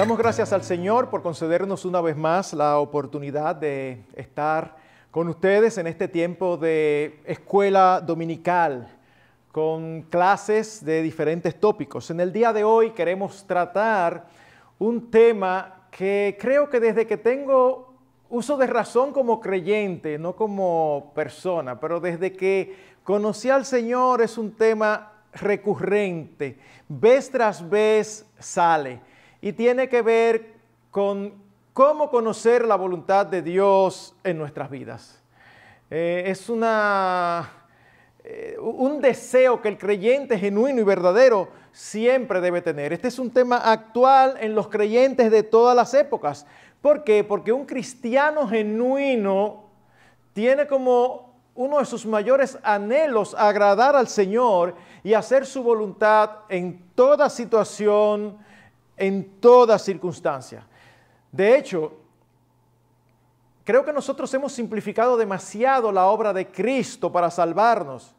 Damos gracias al Señor por concedernos una vez más la oportunidad de estar con ustedes en este tiempo de escuela dominical, con clases de diferentes tópicos. En el día de hoy queremos tratar un tema que creo que desde que tengo uso de razón como creyente, no como persona, pero desde que conocí al Señor es un tema recurrente, vez tras vez sale y tiene que ver con cómo conocer la voluntad de Dios en nuestras vidas. Eh, es una, eh, un deseo que el creyente genuino y verdadero siempre debe tener. Este es un tema actual en los creyentes de todas las épocas. ¿Por qué? Porque un cristiano genuino tiene como uno de sus mayores anhelos agradar al Señor y hacer su voluntad en toda situación, en toda circunstancia. De hecho, creo que nosotros hemos simplificado demasiado la obra de Cristo para salvarnos.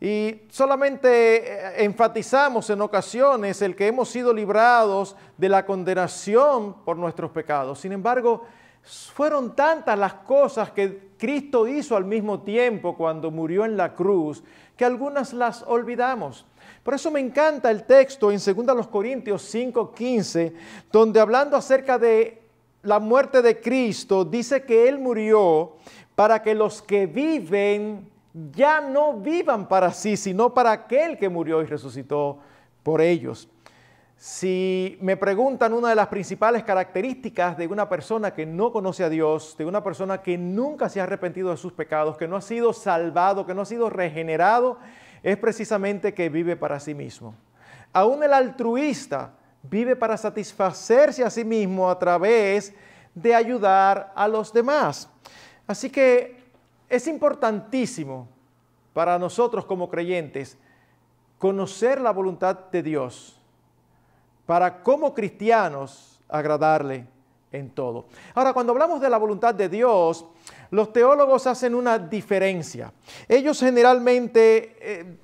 Y solamente eh, enfatizamos en ocasiones el que hemos sido librados de la condenación por nuestros pecados. Sin embargo, fueron tantas las cosas que Cristo hizo al mismo tiempo cuando murió en la cruz que algunas las olvidamos. Por eso me encanta el texto en 2 Corintios 5:15, donde hablando acerca de la muerte de Cristo, dice que Él murió para que los que viven ya no vivan para sí, sino para aquel que murió y resucitó por ellos. Si me preguntan una de las principales características de una persona que no conoce a Dios, de una persona que nunca se ha arrepentido de sus pecados, que no ha sido salvado, que no ha sido regenerado, es precisamente que vive para sí mismo. Aún el altruista vive para satisfacerse a sí mismo a través de ayudar a los demás. Así que es importantísimo para nosotros como creyentes conocer la voluntad de Dios para como cristianos agradarle en todo. Ahora, cuando hablamos de la voluntad de Dios, los teólogos hacen una diferencia. Ellos generalmente... Eh,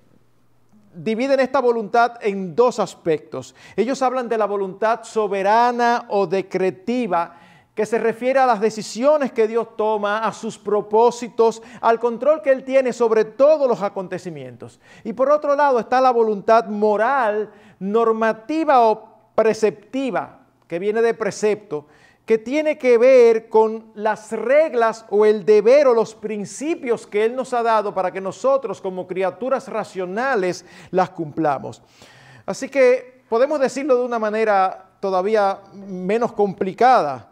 dividen esta voluntad en dos aspectos. Ellos hablan de la voluntad soberana o decretiva, que se refiere a las decisiones que Dios toma, a sus propósitos, al control que Él tiene sobre todos los acontecimientos. Y por otro lado está la voluntad moral, normativa o preceptiva, que viene de precepto, que tiene que ver con las reglas o el deber o los principios que Él nos ha dado para que nosotros como criaturas racionales las cumplamos. Así que podemos decirlo de una manera todavía menos complicada.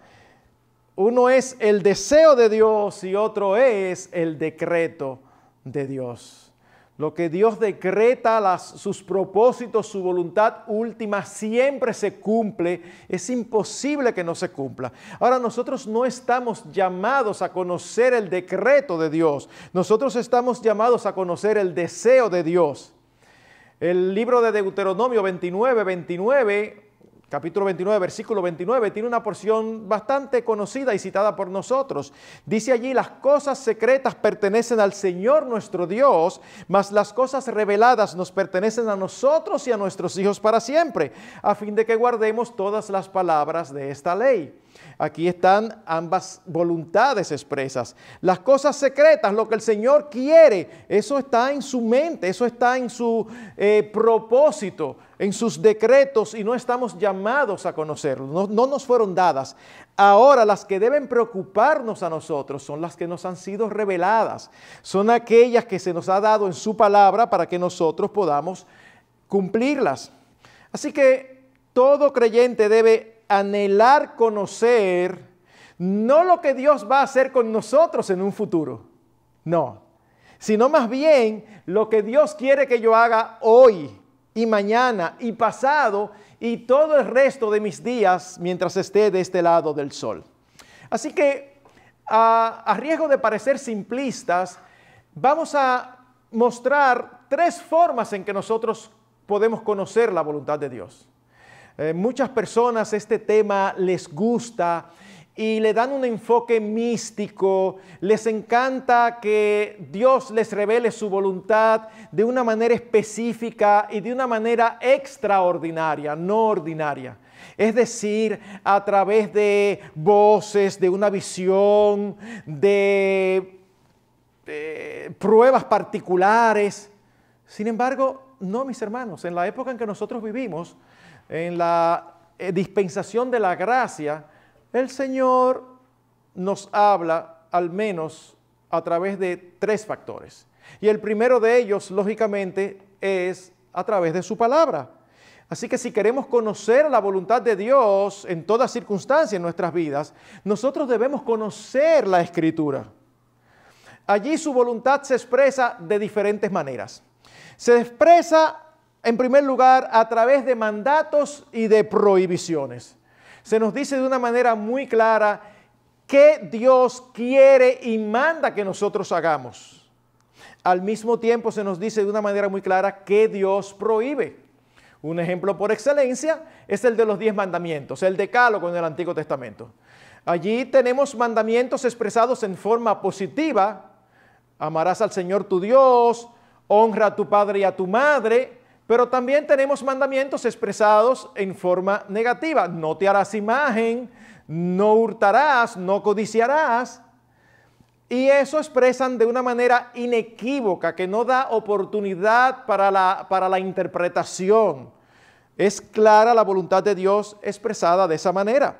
Uno es el deseo de Dios y otro es el decreto de Dios. Lo que Dios decreta, las, sus propósitos, su voluntad última, siempre se cumple. Es imposible que no se cumpla. Ahora nosotros no estamos llamados a conocer el decreto de Dios. Nosotros estamos llamados a conocer el deseo de Dios. El libro de Deuteronomio 29, 29 capítulo 29, versículo 29, tiene una porción bastante conocida y citada por nosotros. Dice allí, las cosas secretas pertenecen al Señor nuestro Dios, mas las cosas reveladas nos pertenecen a nosotros y a nuestros hijos para siempre, a fin de que guardemos todas las palabras de esta ley. Aquí están ambas voluntades expresas. Las cosas secretas, lo que el Señor quiere, eso está en su mente, eso está en su eh, propósito en sus decretos y no estamos llamados a conocerlos, no, nos fueron dadas. Ahora las que deben preocuparnos a nosotros son las que nos han sido reveladas, son aquellas que se nos ha dado en su palabra para que nosotros podamos cumplirlas. Así que todo creyente debe anhelar conocer no lo que Dios va a hacer con nosotros en un futuro, no, sino más bien lo que Dios quiere que yo haga hoy y mañana y pasado y todo el resto de mis días mientras esté de este lado del sol. Así que, a, riesgo de parecer simplistas, vamos a mostrar tres formas en que nosotros podemos conocer la voluntad de Dios. Eh, muchas personas este tema les gusta, y le dan un enfoque místico, les encanta que Dios les revele su voluntad de una manera específica y de una manera extraordinaria, no ordinaria. Es decir, a través de voces, de una visión, de, pruebas particulares. Sin embargo, no, mis hermanos, en la época en que nosotros vivimos, en la eh, dispensación de la gracia, el Señor nos habla al menos a través de tres factores. Y el primero de ellos, lógicamente, es a través de su palabra. Así que si queremos conocer la voluntad de Dios en todas circunstancias en nuestras vidas, nosotros debemos conocer la Escritura. Allí su voluntad se expresa de diferentes maneras. Se expresa, en primer lugar, a través de mandatos y de prohibiciones se nos dice de una manera muy clara qué Dios quiere y manda que nosotros hagamos. Al mismo tiempo se nos dice de una manera muy clara qué Dios prohíbe. Un ejemplo por excelencia es el de los diez mandamientos, el decálogo en el Antiguo Testamento. Allí tenemos mandamientos expresados en forma positiva. Amarás al Señor tu Dios, honra a tu padre y a tu madre, pero también tenemos mandamientos expresados en forma negativa. No te harás imagen, no hurtarás, no codiciarás. Y eso expresan de una manera inequívoca, que no da oportunidad para la, para la interpretación. Es clara la voluntad de Dios expresada de esa manera.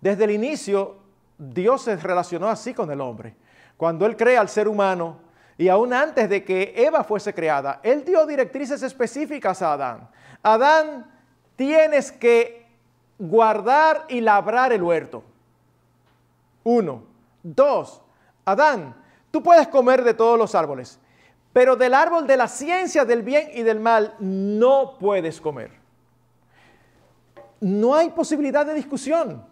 Desde el inicio, Dios se relacionó así con el hombre. Cuando Él crea al ser humano, y aún antes de que Eva fuese creada, Él dio directrices específicas a Adán. Adán, tienes que guardar y labrar el huerto. Uno. Dos. Adán, tú puedes comer de todos los árboles, pero del árbol de la ciencia del bien y del mal no puedes comer. No hay posibilidad de discusión.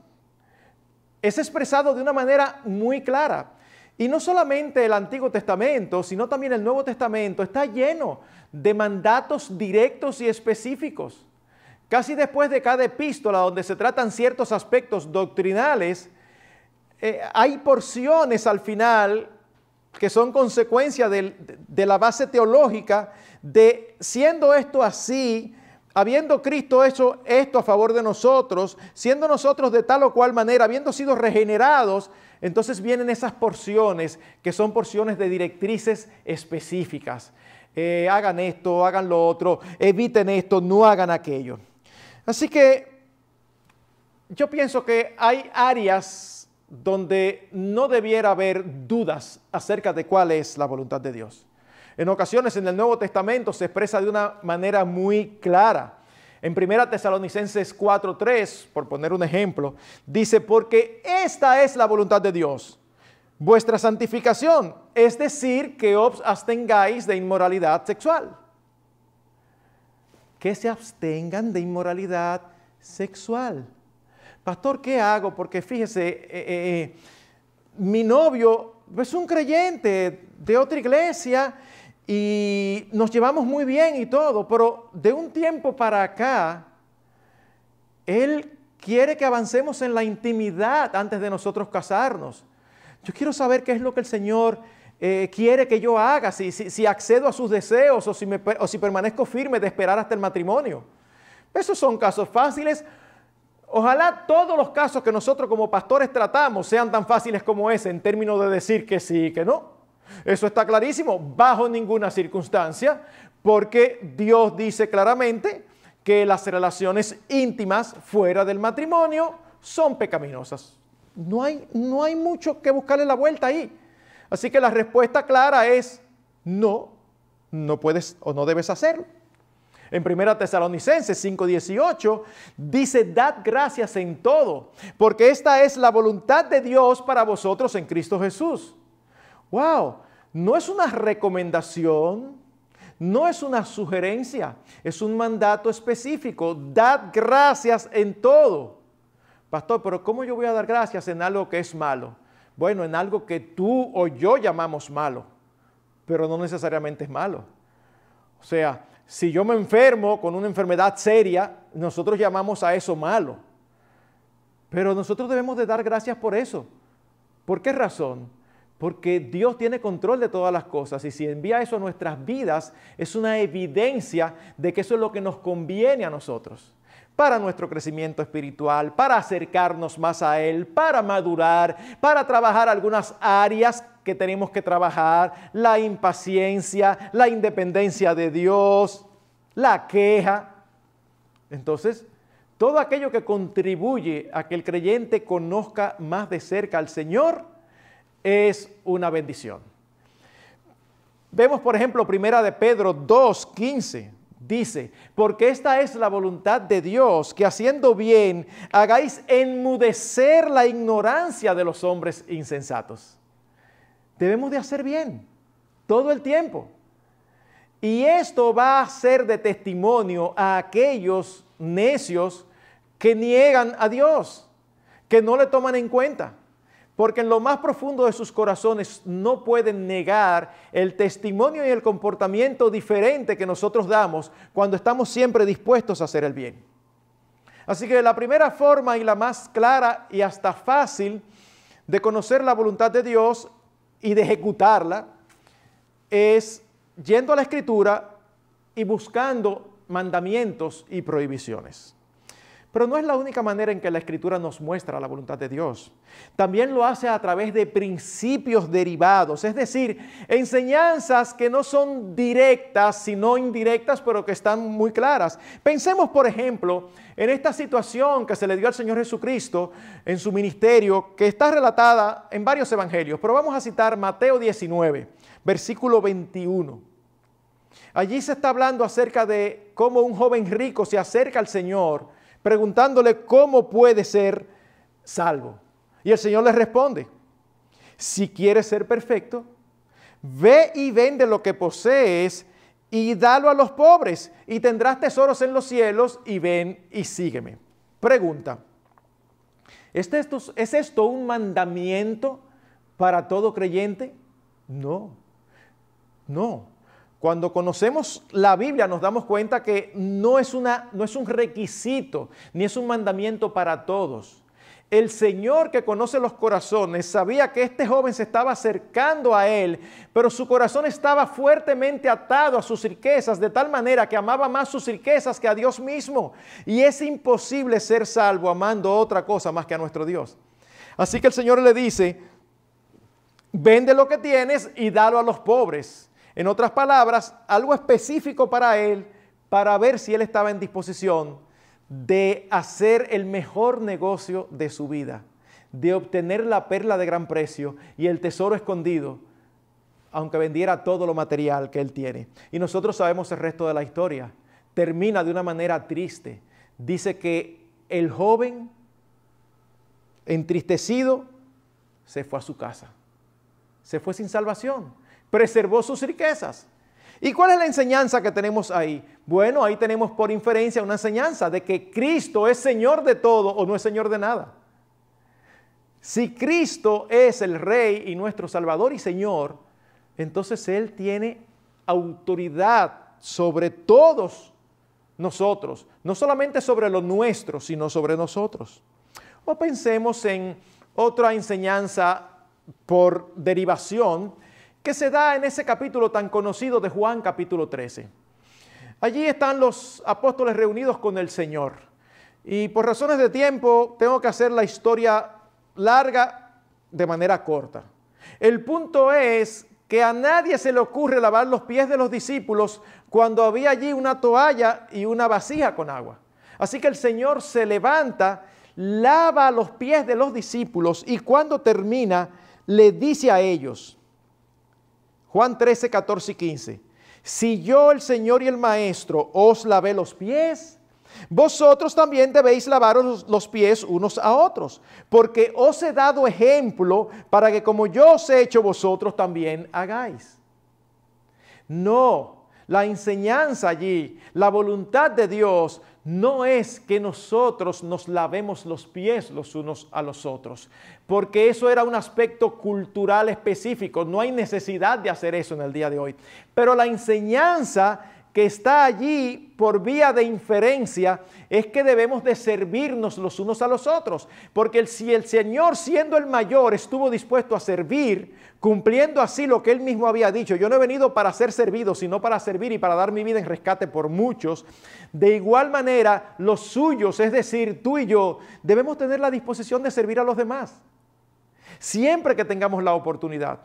Es expresado de una manera muy clara. Y no solamente el Antiguo Testamento, sino también el Nuevo Testamento está lleno de mandatos directos y específicos. Casi después de cada epístola donde se tratan ciertos aspectos doctrinales, eh, hay porciones al final que son consecuencia de, de la base teológica de siendo esto así, habiendo Cristo hecho esto a favor de nosotros, siendo nosotros de tal o cual manera, habiendo sido regenerados, entonces vienen esas porciones que son porciones de directrices específicas. Eh, hagan esto, hagan lo otro, eviten esto, no hagan aquello. Así que yo pienso que hay áreas donde no debiera haber dudas acerca de cuál es la voluntad de Dios. En ocasiones en el Nuevo Testamento se expresa de una manera muy clara. En Primera Tesalonicenses 4:3, por poner un ejemplo, dice, porque esta es la voluntad de Dios, vuestra santificación, es decir, que os abstengáis de inmoralidad sexual. Que se abstengan de inmoralidad sexual. Pastor, ¿qué hago? Porque fíjese, eh, eh, eh, mi novio es un creyente de otra iglesia y nos llevamos muy bien y todo, pero de un tiempo para acá, Él quiere que avancemos en la intimidad antes de nosotros casarnos. Yo quiero saber qué es lo que el Señor eh, quiere que yo haga, si, si, accedo a sus deseos o si, me, o si permanezco firme de esperar hasta el matrimonio. Esos son casos fáciles. Ojalá todos los casos que nosotros como pastores tratamos sean tan fáciles como ese en términos de decir que sí y que no. Eso está clarísimo, bajo ninguna circunstancia, porque Dios dice claramente que las relaciones íntimas fuera del matrimonio son pecaminosas. No hay, mucho que buscarle la vuelta ahí. Así que la respuesta clara es no, no puedes o no debes hacerlo. En 1 Tesalonicenses 5:18 dice, dad gracias en todo, porque esta es la voluntad de Dios para vosotros en Cristo Jesús. ¡Wow! No es una recomendación, no es una sugerencia, es un mandato específico. Dad gracias en todo. Pastor, pero ¿cómo yo voy a dar gracias en algo que es malo? Bueno, en algo que tú o yo llamamos malo, pero no necesariamente es malo. O sea, si yo me enfermo con una enfermedad seria, nosotros llamamos a eso malo. Pero nosotros debemos de dar gracias por eso. ¿Por qué razón? Porque Dios tiene control de todas las cosas y si envía eso a nuestras vidas es una evidencia de que eso es lo que nos conviene a nosotros para nuestro crecimiento espiritual, para acercarnos más a Él, para madurar, para trabajar algunas áreas que tenemos que trabajar, la impaciencia, la independencia de Dios, la queja. Entonces, todo aquello que contribuye a que el creyente conozca más de cerca al Señor, es una bendición. Vemos, por ejemplo, primera de Pedro 2, 15. Dice, porque esta es la voluntad de Dios, que haciendo bien hagáis enmudecer la ignorancia de los hombres insensatos. Debemos de hacer bien todo el tiempo. Y esto va a ser de testimonio a aquellos necios que niegan a Dios, que no le toman en cuenta porque en lo más profundo de sus corazones no pueden negar el testimonio y el comportamiento diferente que nosotros damos cuando estamos siempre dispuestos a hacer el bien. Así que la primera forma y la más clara y hasta fácil de conocer la voluntad de Dios y de ejecutarla es yendo a la escritura y buscando mandamientos y prohibiciones. Pero no es la única manera en que la Escritura nos muestra la voluntad de Dios. También lo hace a través de principios derivados, es decir, enseñanzas que no son directas, sino indirectas, pero que están muy claras. Pensemos, por ejemplo, en esta situación que se le dio al Señor Jesucristo en su ministerio, que está relatada en varios evangelios, pero vamos a citar Mateo 19, versículo 21. Allí se está hablando acerca de cómo un joven rico se acerca al Señor, preguntándole cómo puede ser salvo. Y el Señor le responde, si quieres ser perfecto, ve y vende lo que posees y dalo a los pobres y tendrás tesoros en los cielos y ven y sígueme. Pregunta, ¿es esto un mandamiento para todo creyente? No, no. Cuando conocemos la Biblia nos damos cuenta que no es, una, no es un requisito ni es un mandamiento para todos. El Señor que conoce los corazones sabía que este joven se estaba acercando a Él, pero su corazón estaba fuertemente atado a sus riquezas, de tal manera que amaba más sus riquezas que a Dios mismo. Y es imposible ser salvo amando otra cosa más que a nuestro Dios. Así que el Señor le dice, vende lo que tienes y dalo a los pobres en otras palabras, algo específico para él, para ver si él estaba en disposición de hacer el mejor negocio de su vida, de obtener la perla de gran precio y el tesoro escondido, aunque vendiera todo lo material que él tiene. Y nosotros sabemos el resto de la historia. Termina de una manera triste. Dice que el joven, entristecido, se fue a su casa. Se fue sin salvación preservó sus riquezas. ¿Y cuál es la enseñanza que tenemos ahí? Bueno, ahí tenemos por inferencia una enseñanza de que Cristo es Señor de todo o no es Señor de nada. Si Cristo es el Rey y nuestro Salvador y Señor, entonces Él tiene autoridad sobre todos nosotros, no solamente sobre lo nuestro, sino sobre nosotros. O pensemos en otra enseñanza por derivación ¿Qué se da en ese capítulo tan conocido de Juan capítulo 13. Allí están los apóstoles reunidos con el Señor. Y por razones de tiempo tengo que hacer la historia larga de manera corta. El punto es que a nadie se le ocurre lavar los pies de los discípulos cuando había allí una toalla y una vasija con agua. Así que el Señor se levanta, lava los pies de los discípulos y cuando termina le dice a ellos, Juan 13, 14 y 15. Si yo, el Señor y el Maestro, os lavé los pies, vosotros también debéis lavaros los pies unos a otros, porque os he dado ejemplo para que como yo os he hecho, vosotros también hagáis. No, la enseñanza allí, la voluntad de Dios no es que nosotros nos lavemos los pies los unos a los otros, porque eso era un aspecto cultural específico, no hay necesidad de hacer eso en el día de hoy. Pero la enseñanza que está allí por vía de inferencia es que debemos de servirnos los unos a los otros, porque si el Señor siendo el mayor estuvo dispuesto a servir, cumpliendo así lo que él mismo había dicho, yo no he venido para ser servido, sino para servir y para dar mi vida en rescate por muchos, de igual manera los suyos, es decir, tú y yo, debemos tener la disposición de servir a los demás, siempre que tengamos la oportunidad.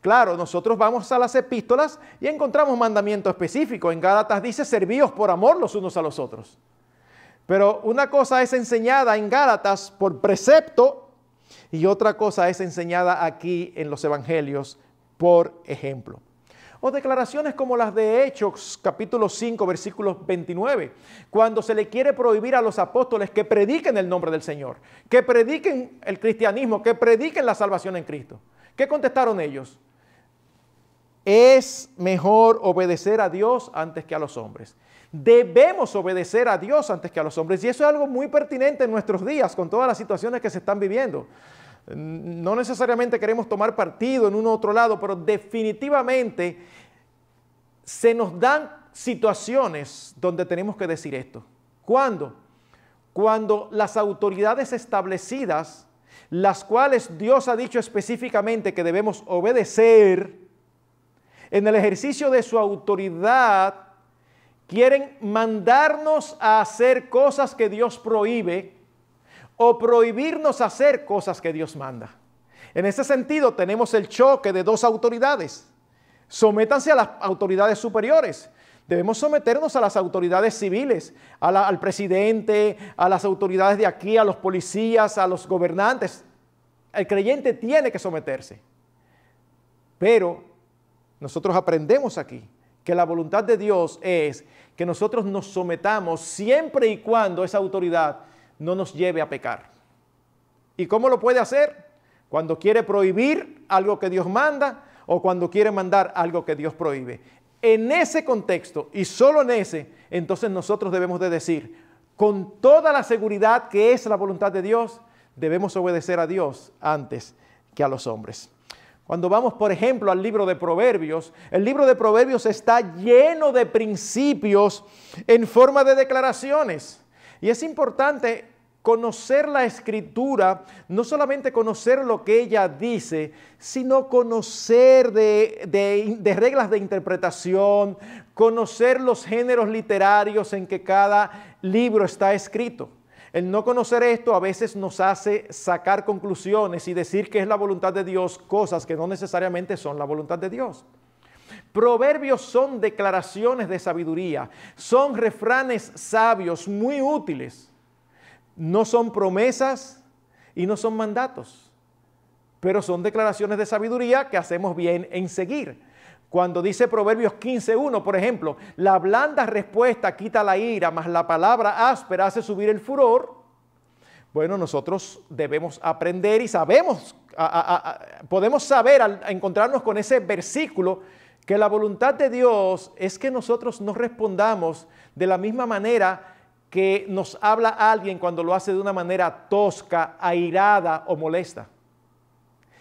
Claro, nosotros vamos a las epístolas y encontramos mandamiento específico. En Gálatas dice, servíos por amor los unos a los otros. Pero una cosa es enseñada en Gálatas por precepto y otra cosa es enseñada aquí en los evangelios por ejemplo. O declaraciones como las de Hechos capítulo 5 versículos 29, cuando se le quiere prohibir a los apóstoles que prediquen el nombre del Señor, que prediquen el cristianismo, que prediquen la salvación en Cristo. ¿Qué contestaron ellos? Es mejor obedecer a Dios antes que a los hombres. Debemos obedecer a Dios antes que a los hombres. Y eso es algo muy pertinente en nuestros días con todas las situaciones que se están viviendo. No necesariamente queremos tomar partido en un u otro lado, pero definitivamente se nos dan situaciones donde tenemos que decir esto. ¿Cuándo? Cuando las autoridades establecidas, las cuales Dios ha dicho específicamente que debemos obedecer, en el ejercicio de su autoridad, quieren mandarnos a hacer cosas que Dios prohíbe o prohibirnos hacer cosas que Dios manda. En ese sentido tenemos el choque de dos autoridades. Sométanse a las autoridades superiores. Debemos someternos a las autoridades civiles, al presidente, a las autoridades de aquí, a los policías, a los gobernantes. El creyente tiene que someterse. Pero nosotros aprendemos aquí que la voluntad de Dios es que nosotros nos sometamos siempre y cuando esa autoridad no nos lleve a pecar. ¿Y cómo lo puede hacer? Cuando quiere prohibir algo que Dios manda o cuando quiere mandar algo que Dios prohíbe. En ese contexto y solo en ese, entonces nosotros debemos de decir, con toda la seguridad que es la voluntad de Dios, debemos obedecer a Dios antes que a los hombres. Cuando vamos, por ejemplo, al libro de Proverbios, el libro de Proverbios está lleno de principios en forma de declaraciones. Y es importante conocer la escritura, no solamente conocer lo que ella dice, sino conocer de, reglas de interpretación, conocer los géneros literarios en que cada libro está escrito. El no conocer esto a veces nos hace sacar conclusiones y decir que es la voluntad de Dios cosas que no necesariamente son la voluntad de Dios. Proverbios son declaraciones de sabiduría, son refranes sabios muy útiles. No son promesas y no son mandatos, pero son declaraciones de sabiduría que hacemos bien en seguir. Cuando dice Proverbios 15.1, por ejemplo, la blanda respuesta quita la ira, más la palabra áspera hace subir el furor. Bueno, nosotros debemos aprender y sabemos, podemos saber al encontrarnos con ese versículo que la voluntad de Dios es que nosotros no respondamos de la misma manera que nos habla alguien cuando lo hace de una manera tosca, airada o molesta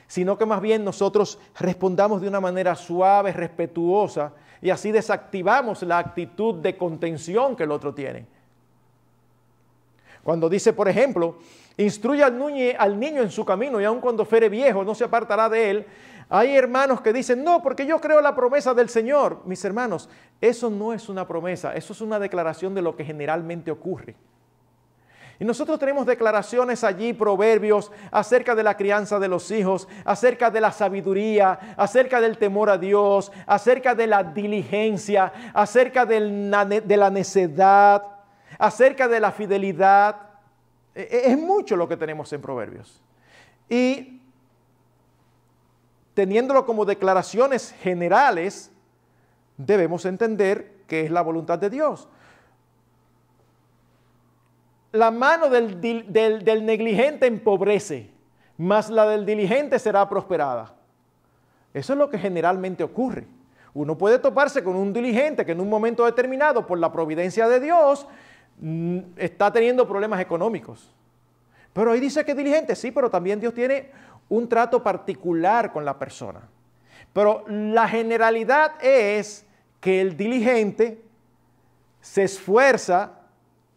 sino que más bien nosotros respondamos de una manera suave, respetuosa, y así desactivamos la actitud de contención que el otro tiene. Cuando dice, por ejemplo, instruye al, al niño en su camino y aun cuando fuere viejo no se apartará de él, hay hermanos que dicen, no, porque yo creo la promesa del Señor. Mis hermanos, eso no es una promesa, eso es una declaración de lo que generalmente ocurre. Y nosotros tenemos declaraciones allí, proverbios, acerca de la crianza de los hijos, acerca de la sabiduría, acerca del temor a Dios, acerca de la diligencia, acerca de la necedad, acerca de la fidelidad. E, e, es mucho lo que tenemos en proverbios. Y teniéndolo como declaraciones generales, debemos entender que es la voluntad de Dios la mano del, negligente empobrece, mas la del diligente será prosperada. Eso es lo que generalmente ocurre. Uno puede toparse con un diligente que en un momento determinado, por la providencia de Dios, mm, está teniendo problemas económicos. Pero ahí dice que es diligente, sí, pero también Dios tiene un trato particular con la persona. Pero la generalidad es que el diligente se esfuerza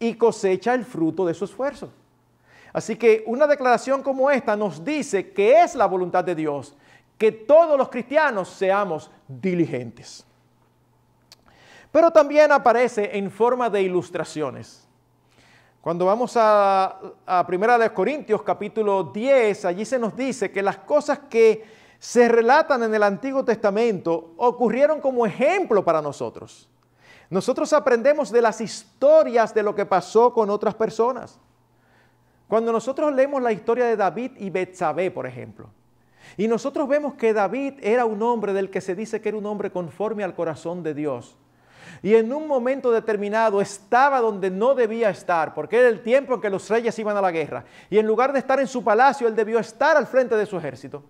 y cosecha el fruto de su esfuerzo. Así que una declaración como esta nos dice que es la voluntad de Dios que todos los cristianos seamos diligentes. Pero también aparece en forma de ilustraciones. Cuando vamos a, a de Corintios capítulo 10, allí se nos dice que las cosas que se relatan en el Antiguo Testamento ocurrieron como ejemplo para nosotros. Nosotros aprendemos de las historias de lo que pasó con otras personas. Cuando nosotros leemos la historia de David y Betsabé, por ejemplo, y nosotros vemos que David era un hombre del que se dice que era un hombre conforme al corazón de Dios. Y en un momento determinado estaba donde no debía estar, porque era el tiempo en que los reyes iban a la guerra. Y en lugar de estar en su palacio, él debió estar al frente de su ejército.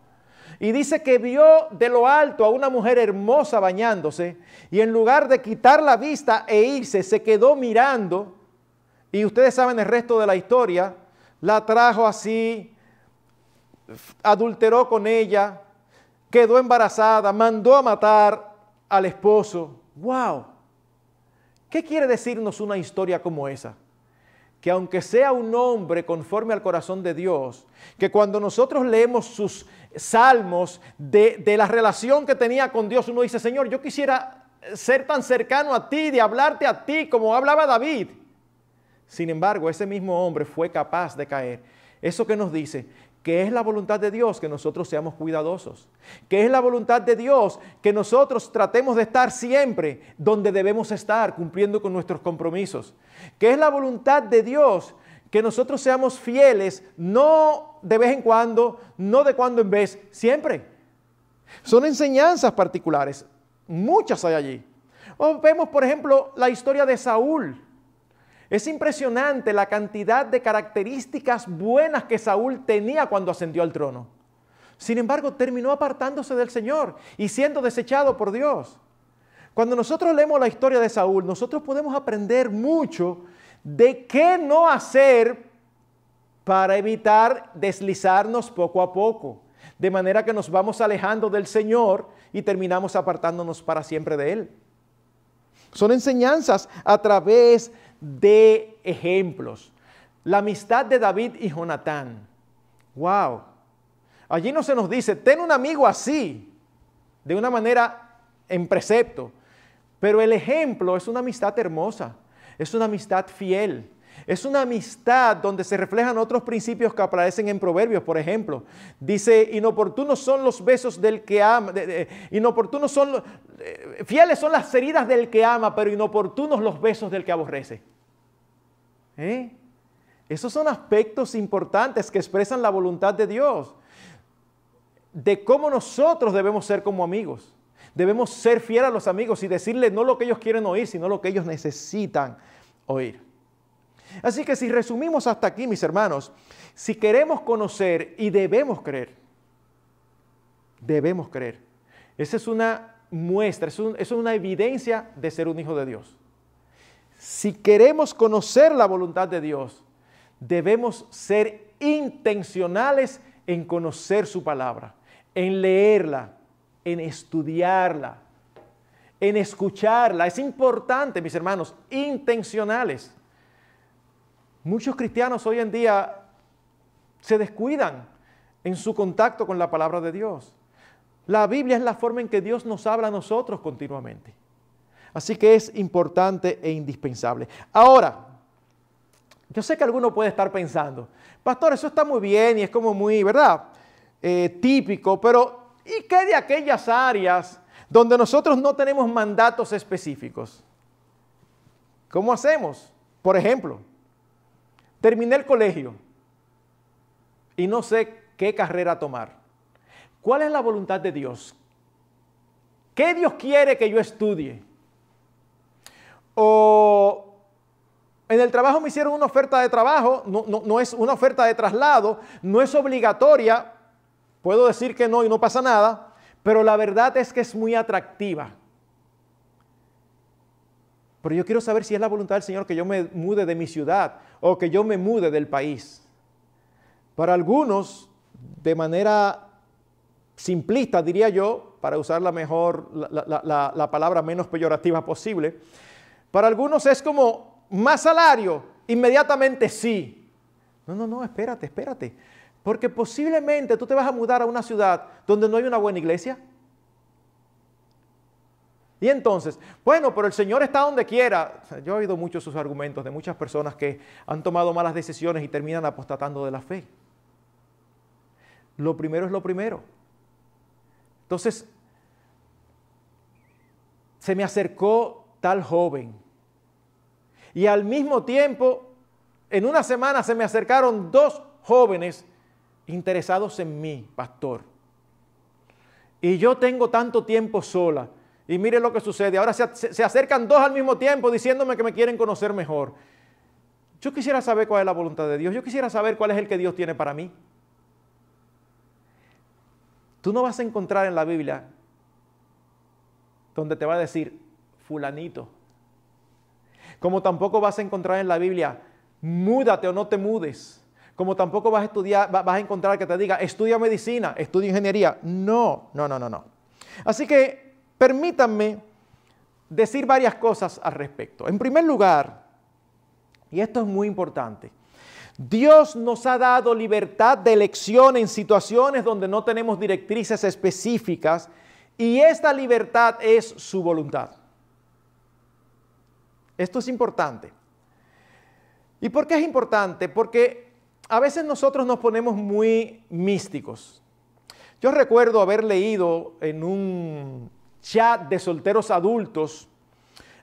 Y dice que vio de lo alto a una mujer hermosa bañándose y en lugar de quitar la vista e irse, se quedó mirando. Y ustedes saben el resto de la historia, la trajo así, adulteró con ella, quedó embarazada, mandó a matar al esposo. ¡Wow! ¿Qué quiere decirnos una historia como esa? que aunque sea un hombre conforme al corazón de Dios, que cuando nosotros leemos sus salmos de, la relación que tenía con Dios, uno dice, Señor, yo quisiera ser tan cercano a ti, de hablarte a ti como hablaba David. Sin embargo, ese mismo hombre fue capaz de caer. Eso que nos dice que es la voluntad de Dios que nosotros seamos cuidadosos, que es la voluntad de Dios que nosotros tratemos de estar siempre donde debemos estar, cumpliendo con nuestros compromisos, que es la voluntad de Dios que nosotros seamos fieles, no de vez en cuando, no de cuando en vez, siempre. Son enseñanzas particulares, muchas hay allí. vemos, por ejemplo, la historia de Saúl. Es impresionante la cantidad de características buenas que Saúl tenía cuando ascendió al trono. Sin embargo, terminó apartándose del Señor y siendo desechado por Dios. Cuando nosotros leemos la historia de Saúl, nosotros podemos aprender mucho de qué no hacer para evitar deslizarnos poco a poco, de manera que nos vamos alejando del Señor y terminamos apartándonos para siempre de Él. Son enseñanzas a través de ejemplos. La amistad de David y Jonatán. ¡Wow! Allí no se nos dice, ten un amigo así, de una manera en precepto, pero el ejemplo es una amistad hermosa es una amistad fiel. Es una amistad donde se reflejan otros principios que aparecen en Proverbios, por ejemplo. Dice, inoportunos son los besos del que ama, inoportunos son, eh, fieles son las heridas del que ama, pero inoportunos los besos del que aborrece. ¿Eh? Esos son aspectos importantes que expresan la voluntad de Dios, de cómo nosotros debemos ser como amigos. Debemos ser fieles a los amigos y decirles no lo que ellos quieren oír, sino lo que ellos necesitan oír. Así que si resumimos hasta aquí, mis hermanos, si queremos conocer y debemos creer, debemos creer. Esa es una muestra, es, es una evidencia de ser un hijo de Dios. Si queremos conocer la voluntad de Dios, debemos ser intencionales en conocer su palabra, en leerla, en estudiarla, en escucharla. Es importante, mis hermanos, intencionales. Muchos cristianos hoy en día se descuidan en su contacto con la palabra de Dios. La Biblia es la forma en que Dios nos habla a nosotros continuamente. Así que es importante e indispensable. Ahora, yo sé que alguno puede estar pensando, pastor, eso está muy bien y es como muy, ¿verdad? Eh, típico, pero ¿Y qué de aquellas áreas donde nosotros no tenemos mandatos específicos? ¿Cómo hacemos? Por ejemplo, terminé el colegio y no sé qué carrera tomar. ¿Cuál es la voluntad de Dios? ¿Qué Dios quiere que yo estudie? O en el trabajo me hicieron una oferta de trabajo, no, es una oferta de traslado, no es obligatoria, Puedo decir que no y no pasa nada, pero la verdad es que es muy atractiva. Pero yo quiero saber si es la voluntad del Señor que yo me mude de mi ciudad o que yo me mude del país. Para algunos, de manera simplista, diría yo, para usar la mejor, la, palabra menos peyorativa posible, para algunos es como más salario, inmediatamente sí. No, no, no, espérate, espérate. Porque posiblemente tú te vas a mudar a una ciudad donde no hay una buena iglesia. Y entonces, bueno, pero el Señor está donde quiera. Yo he oído muchos sus argumentos de muchas personas que han tomado malas decisiones y terminan apostatando de la fe. Lo primero es lo primero. Entonces, se me acercó tal joven. Y al mismo tiempo, en una semana se me acercaron dos jóvenes interesados en mí, pastor. Y yo tengo tanto tiempo sola. Y mire lo que sucede. Ahora se, se, acercan dos al mismo tiempo diciéndome que me quieren conocer mejor. Yo quisiera saber cuál es la voluntad de Dios. Yo quisiera saber cuál es el que Dios tiene para mí. Tú no vas a encontrar en la Biblia donde te va a decir fulanito. Como tampoco vas a encontrar en la Biblia múdate o no te mudes. Como tampoco vas a estudiar, vas a encontrar que te diga, estudia medicina, estudia ingeniería. No, no, no, no, no. Así que permítanme decir varias cosas al respecto. En primer lugar, y esto es muy importante, Dios nos ha dado libertad de elección en situaciones donde no tenemos directrices específicas y esta libertad es su voluntad. Esto es importante. ¿Y por qué es importante? Porque a veces nosotros nos ponemos muy místicos. Yo recuerdo haber leído en un chat de solteros adultos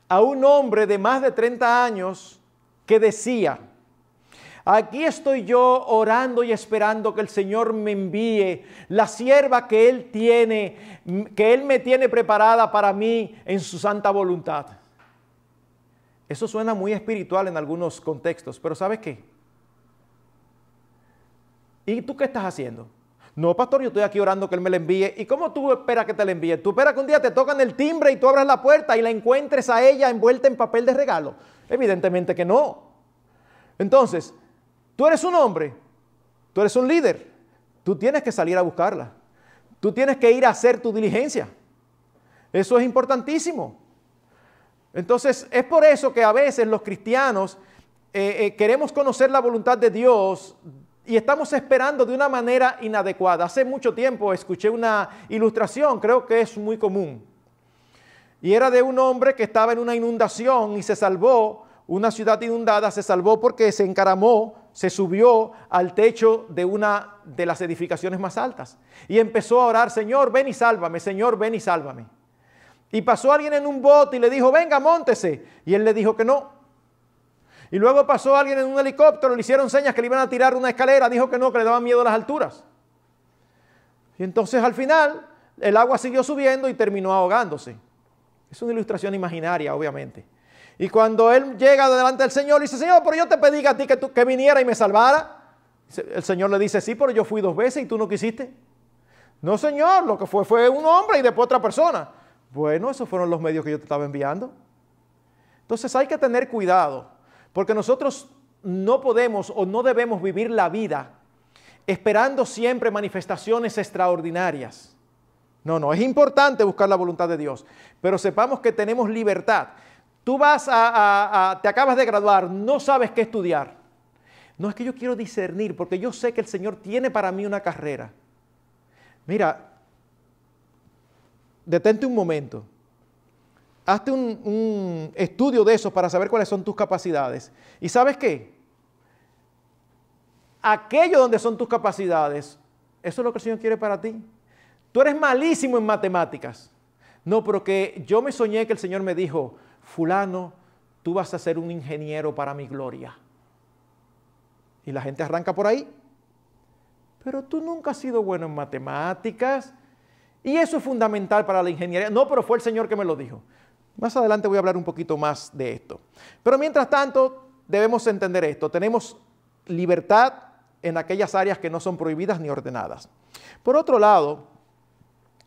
a un hombre de más de 30 años que decía, aquí estoy yo orando y esperando que el Señor me envíe la sierva que Él tiene, que Él me tiene preparada para mí en su santa voluntad. Eso suena muy espiritual en algunos contextos, pero ¿sabes qué? ¿Y tú qué estás haciendo? No, pastor, yo estoy aquí orando que Él me la envíe. ¿Y cómo tú esperas que te la envíe? Tú esperas que un día te tocan el timbre y tú abras la puerta y la encuentres a ella envuelta en papel de regalo. Evidentemente que no. Entonces, tú eres un hombre, tú eres un líder, tú tienes que salir a buscarla. Tú tienes que ir a hacer tu diligencia. Eso es importantísimo. Entonces, es por eso que a veces los cristianos eh, eh, queremos conocer la voluntad de Dios y estamos esperando de una manera inadecuada. Hace mucho tiempo escuché una ilustración, creo que es muy común. Y era de un hombre que estaba en una inundación y se salvó, una ciudad inundada se salvó porque se encaramó, se subió al techo de una de las edificaciones más altas y empezó a orar, Señor, ven y sálvame, Señor, ven y sálvame. Y pasó alguien en un bote y le dijo, venga, montese. Y él le dijo que no, y luego pasó alguien en un helicóptero, le hicieron señas que le iban a tirar una escalera, dijo que no, que le daban miedo a las alturas. Y entonces al final el agua siguió subiendo y terminó ahogándose. Es una ilustración imaginaria, obviamente. Y cuando él llega delante del Señor, y dice, Señor, pero yo te pedí a ti que, que viniera y me salvara. El Señor le dice, sí, pero yo fui dos veces y tú no quisiste. No, Señor, lo que fue fue un hombre y después otra persona. Bueno, esos fueron los medios que yo te estaba enviando. Entonces hay que tener cuidado porque nosotros no podemos o no debemos vivir la vida esperando siempre manifestaciones extraordinarias. No, no, es importante buscar la voluntad de Dios, pero sepamos que tenemos libertad. Tú vas a, te acabas de graduar, no sabes qué estudiar. No es que yo quiero discernir, porque yo sé que el Señor tiene para mí una carrera. Mira, detente un momento. Hazte un, estudio de eso para saber cuáles son tus capacidades. ¿Y sabes qué? Aquello donde son tus capacidades, eso es lo que el Señor quiere para ti. Tú eres malísimo en matemáticas. No, porque yo me soñé que el Señor me dijo, fulano, tú vas a ser un ingeniero para mi gloria. Y la gente arranca por ahí. Pero tú nunca has sido bueno en matemáticas. Y eso es fundamental para la ingeniería. No, pero fue el Señor que me lo dijo. Más adelante voy a hablar un poquito más de esto. Pero mientras tanto, debemos entender esto. Tenemos libertad en aquellas áreas que no son prohibidas ni ordenadas. Por otro lado,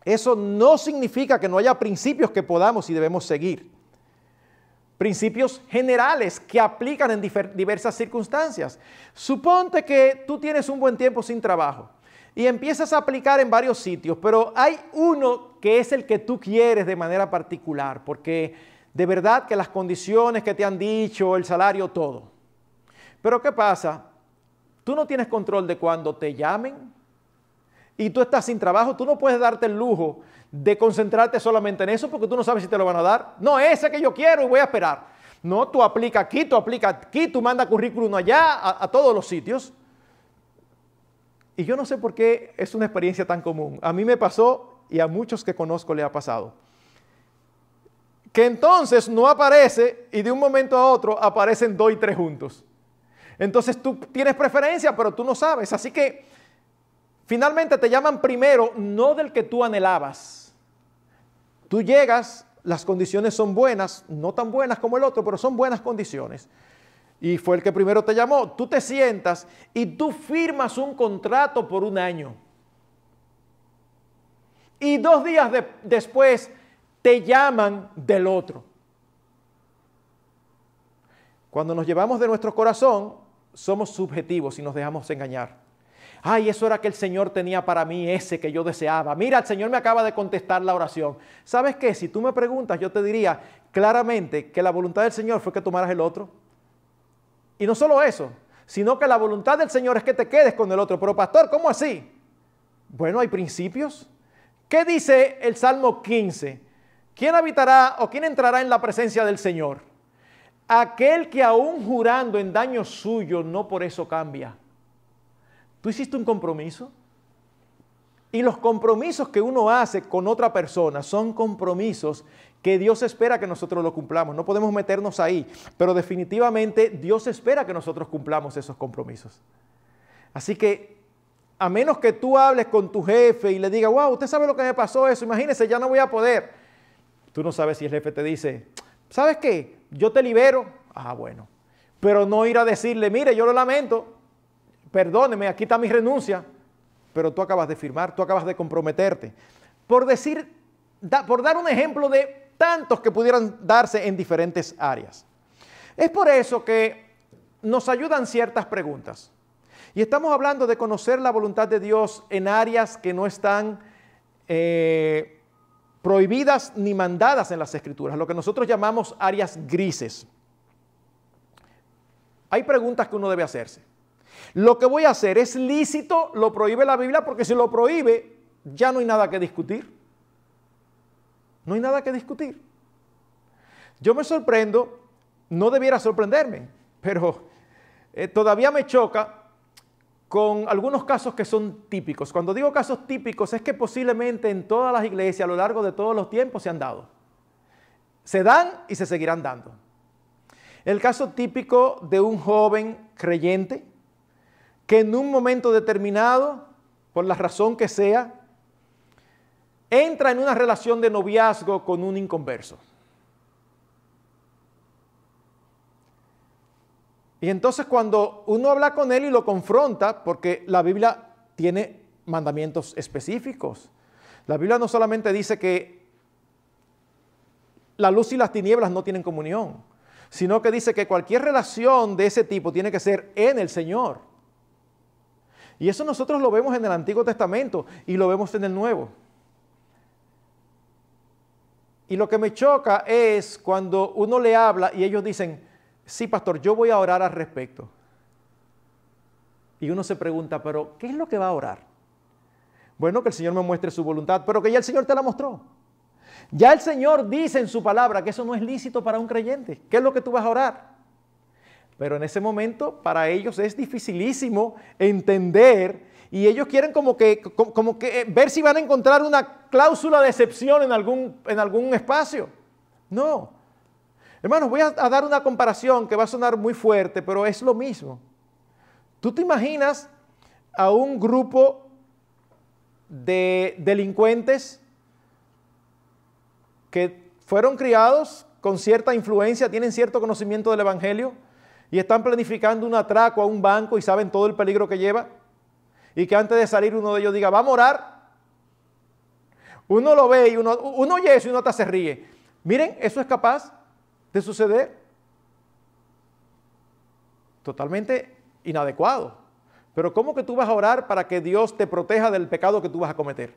eso no significa que no haya principios que podamos y debemos seguir. Principios generales que aplican en diversas circunstancias. Suponte que tú tienes un buen tiempo sin trabajo y empiezas a aplicar en varios sitios, pero hay uno que es el que tú quieres de manera particular, porque de verdad que las condiciones que te han dicho, el salario, todo. Pero ¿qué pasa? Tú no tienes control de cuando te llamen y tú estás sin trabajo, tú no puedes darte el lujo de concentrarte solamente en eso porque tú no sabes si te lo van a dar. No, ese que yo quiero y voy a esperar. No, tú aplica aquí, tú aplica aquí, tú manda currículum allá, a, a todos los sitios. Y yo no sé por qué es una experiencia tan común. A mí me pasó y a muchos que conozco le ha pasado. Que entonces no aparece y de un momento a otro aparecen dos y tres juntos. Entonces tú tienes preferencia, pero tú no sabes. Así que finalmente te llaman primero, no del que tú anhelabas. Tú llegas, las condiciones son buenas, no tan buenas como el otro, pero son buenas condiciones y fue el que primero te llamó, tú te sientas y tú firmas un contrato por un año. Y dos días después te llaman del otro. Cuando nos llevamos de nuestro corazón, somos subjetivos y nos dejamos engañar. Ay, eso era que el Señor tenía para mí, ese que yo deseaba. Mira, el Señor me acaba de contestar la oración. ¿Sabes qué? Si tú me preguntas, yo te diría claramente que la voluntad del Señor fue que tomaras el otro. Y no solo eso, sino que la voluntad del Señor es que te quedes con el otro. Pero pastor, ¿cómo así? Bueno, hay principios. ¿Qué dice el Salmo 15? ¿Quién habitará o quién entrará en la presencia del Señor? Aquel que aún jurando en daño suyo, no por eso cambia. ¿Tú hiciste un compromiso? Y los compromisos que uno hace con otra persona son compromisos que Dios espera que nosotros lo cumplamos. No podemos meternos ahí, pero definitivamente Dios espera que nosotros cumplamos esos compromisos. Así que a menos que tú hables con tu jefe y le digas, wow, usted sabe lo que me pasó eso, imagínese, ya no voy a poder. Tú no sabes si el jefe te dice, ¿sabes qué? Yo te libero. Ah, bueno. Pero no ir a decirle, mire, yo lo lamento, perdóneme, aquí está mi renuncia pero tú acabas de firmar, tú acabas de comprometerte. Por decir, por dar un ejemplo de tantos que pudieran darse en diferentes áreas. Es por eso que nos ayudan ciertas preguntas. Y estamos hablando de conocer la voluntad de Dios en áreas que no están eh, prohibidas ni mandadas en las escrituras, lo que nosotros llamamos áreas grises. Hay preguntas que uno debe hacerse. Lo que voy a hacer es lícito, lo prohíbe la Biblia, porque si lo prohíbe, ya no hay nada que discutir. No hay nada que discutir. Yo me sorprendo, no debiera sorprenderme, pero eh, todavía me choca con algunos casos que son típicos. Cuando digo casos típicos es que posiblemente en todas las iglesias a lo largo de todos los tiempos se han dado. Se dan y se seguirán dando. El caso típico de un joven creyente que en un momento determinado, por la razón que sea, entra en una relación de noviazgo con un inconverso. Y entonces cuando uno habla con él y lo confronta, porque la Biblia tiene mandamientos específicos. La Biblia no solamente dice que la luz y las tinieblas no tienen comunión, sino que dice que cualquier relación de ese tipo tiene que ser en el Señor. Y eso nosotros lo vemos en el Antiguo Testamento y lo vemos en el Nuevo. Y lo que me choca es cuando uno le habla y ellos dicen, sí, pastor, yo voy a orar al respecto. Y uno se pregunta, pero ¿qué es lo que va a orar? Bueno, que el Señor me muestre su voluntad, pero que ya el Señor te la mostró. Ya el Señor dice en su palabra que eso no es lícito para un creyente. ¿Qué es lo que tú vas a orar? Pero en ese momento para ellos es dificilísimo entender y ellos quieren como que, como que eh, ver si van a encontrar una cláusula de excepción en algún, en algún espacio. No. Hermanos, voy a dar una comparación que va a sonar muy fuerte, pero es lo mismo. ¿Tú te imaginas a un grupo de delincuentes que fueron criados con cierta influencia, tienen cierto conocimiento del Evangelio? y están planificando un atraco a un banco y saben todo el peligro que lleva, y que antes de salir uno de ellos diga, vamos a orar, uno lo ve y uno, oye eso y uno hasta se ríe. Miren, eso es capaz de suceder. Totalmente inadecuado. Pero ¿cómo que tú vas a orar para que Dios te proteja del pecado que tú vas a cometer?